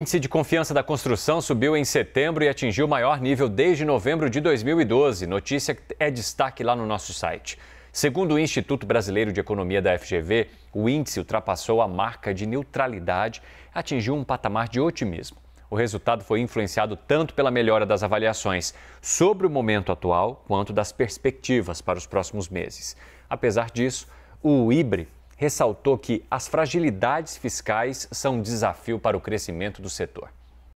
O índice de confiança da construção subiu em setembro e atingiu o maior nível desde novembro de 2012. Notícia que é destaque lá no nosso site. Segundo o Instituto Brasileiro de Economia da FGV, o índice ultrapassou a marca de neutralidade, e atingiu um patamar de otimismo. O resultado foi influenciado tanto pela melhora das avaliações sobre o momento atual, quanto das perspectivas para os próximos meses. Apesar disso, o IBRE ressaltou que as fragilidades fiscais são um desafio para o crescimento do setor.